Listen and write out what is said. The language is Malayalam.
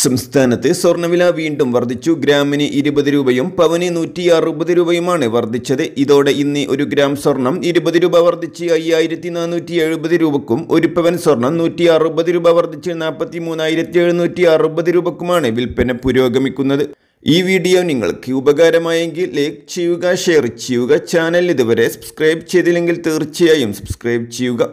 സംസ്ഥാനത്ത് സ്വർണ്ണവില വീണ്ടും വർദ്ധിച്ചു ഗ്രാമിന് ഇരുപത് രൂപയും പവന് നൂറ്റി അറുപത് രൂപയുമാണ് വർദ്ധിച്ചത് ഇതോടെ ഇന്ന് ഒരു ഗ്രാം സ്വർണം ഇരുപത് രൂപ വർദ്ധിച്ച് അയ്യായിരത്തി നാനൂറ്റി എഴുപത് രൂപക്കും ഒരു പവൻ സ്വർണം നൂറ്റി അറുപത് രൂപ വർദ്ധിച്ച് നാൽപ്പത്തി മൂന്നായിരത്തി എഴുന്നൂറ്റി അറുപത് രൂപക്കുമാണ് വിൽപ്പന പുരോഗമിക്കുന്നത് ഈ വീഡിയോ നിങ്ങൾക്ക് ഉപകാരമായെങ്കിൽ ലൈക്ക് ചെയ്യുക ഷെയർ ചെയ്യുക ചാനൽ ഇതുവരെ സബ്സ്ക്രൈബ് ചെയ്തില്ലെങ്കിൽ തീർച്ചയായും സബ്സ്ക്രൈബ് ചെയ്യുക